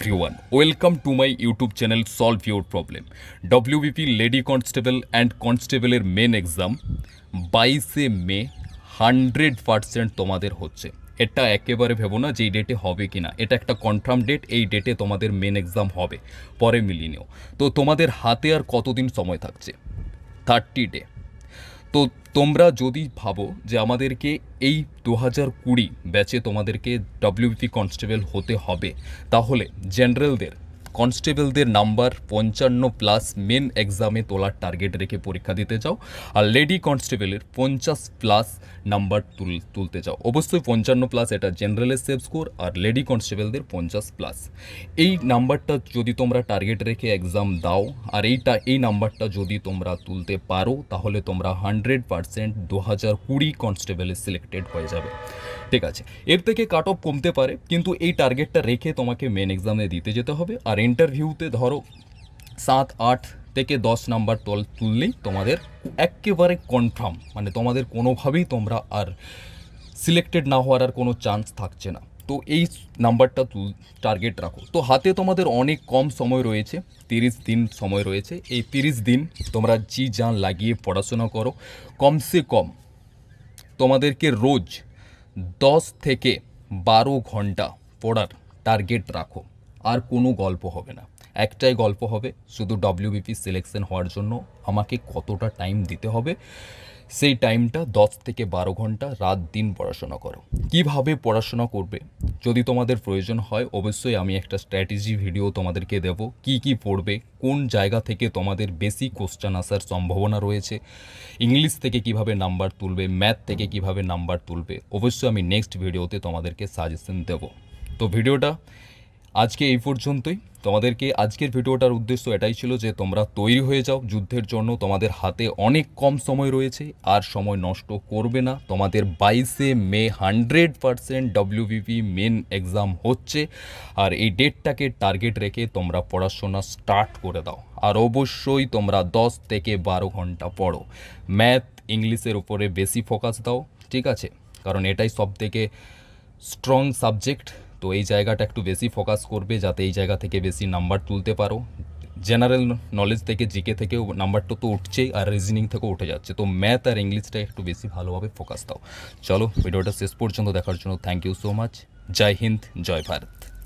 everyone. Welcome to my YouTube channel Solve Your Problem. WBP Lady Constable and কনস্টেবলের main exam বাইশে May hundred percent তোমাদের হচ্ছে এটা একেবারে ভেবো না যে এই ডেটে হবে কি না এটা একটা কনফার্ম ডেট এই ডেটে তোমাদের মেন এক্সাম হবে পরে মিলিয়ে নিও তো তোমাদের হাতে আর কতদিন সময় থাকছে থার্টি ডে তো তোমরা যদি ভাবো যে আমাদেরকে এই দু হাজার কুড়ি ব্যাচে তোমাদেরকে ডব্লিউপি কনস্টেবল হতে হবে তাহলে জেনারেলদের কনস্টেবলদের নাম্বার 55 প্লাস মেন एग्जामে তোলার টার্গেট রেখে পরীক্ষা দিতে যাও আর লেডি কনস্টেবলদের 50 প্লাস নাম্বার তুলতে যাও অবশ্যই 55 প্লাস এটা জেনারেল এসইএস স্কোর আর লেডি কনস্টেবলদের 50 প্লাস এই নাম্বারটা যদি তোমরা টার্গেট রেখে एग्जाम দাও আর এইটা এই নাম্বারটা যদি তোমরা তুলতে পারো তাহলে তোমরা 100% 2020 কনস্টেবল সিলেক্টেড হয়ে যাবে ঠিক আছে এর থেকে কাট অফ কমতে পারে কিন্তু এই টার্গেটটা রেখে তোমাকে মেন एग्जामে দিতে যেতে হবে আর ইন্টারভিউতে ধরো সাত আট থেকে দশ নাম্বার তল তুললেই তোমাদের একেবারে কনফার্ম মানে তোমাদের কোনোভাবেই তোমরা আর সিলেক্টেড না হওয়ার আর কোনো চান্স থাকছে না তো এই নাম্বারটা তুল টার্গেট রাখো তো হাতে তোমাদের অনেক কম সময় রয়েছে তিরিশ দিন সময় রয়েছে এই তিরিশ দিন তোমরা জি যান লাগিয়ে পড়াশোনা করো কমসে কম তোমাদেরকে রোজ দশ থেকে বারো ঘন্টা পড়ার টার্গেট রাখো আর কোনো গল্প হবে না একটাই গল্প হবে শুধু ডব্লিউবিপি সিলেকশন হওয়ার জন্য আমাকে কতটা টাইম দিতে হবে সেই টাইমটা দশ থেকে বারো ঘন্টা রাত দিন পড়াশোনা করো কিভাবে পড়াশোনা করবে যদি তোমাদের প্রয়োজন হয় অবশ্যই আমি একটা স্ট্র্যাটেজি ভিডিও তোমাদেরকে দেব কি কি পড়বে কোন জায়গা থেকে তোমাদের বেশি কোশ্চান আসার সম্ভাবনা রয়েছে ইংলিশ থেকে কিভাবে নাম্বার তুলবে ম্যাথ থেকে কিভাবে নাম্বার তুলবে অবশ্যই আমি নেক্সট ভিডিওতে তোমাদেরকে সাজেশন দেব তো ভিডিওটা আজকে এই পর্যন্তই তোমাদেরকে আজকের ভিডিওটার উদ্দেশ্য এটাই ছিল যে তোমরা তৈরি হয়ে যাও যুদ্ধের জন্য তোমাদের হাতে অনেক কম সময় রয়েছে আর সময় নষ্ট করবে না তোমাদের বাইশে May hundred percent WBP main exam হচ্ছে আর এই ডেটটাকে টার্গেট রেখে তোমরা পড়াশোনা স্টার্ট করে দাও আর অবশ্যই তোমরা দশ থেকে বারো ঘন্টা পড়ো ম্যাথ ইংলিশের উপরে বেশি ফোকাস দাও ঠিক আছে কারণ এটাই সব থেকে স্ট্রং সাবজেক্ট তো এই জায়গাটা একটু বেশি ফোকাস করবে যাতে এই জায়গা থেকে বেশি নাম্বার তুলতে পারো জেনারেল নলেজ থেকে জিকে থেকে নাম্বারটা তো উঠছেই আর রিজনিং থেকে উঠে যাচ্ছে তো ম্যাথ আর ইংলিশটা একটু বেশি ভালোভাবে ফোকাস দাও চলো ভিডিওটা শেষ পর্যন্ত দেখার জন্য থ্যাংক ইউ সো মাচ জয় হিন্দ জয় ভারত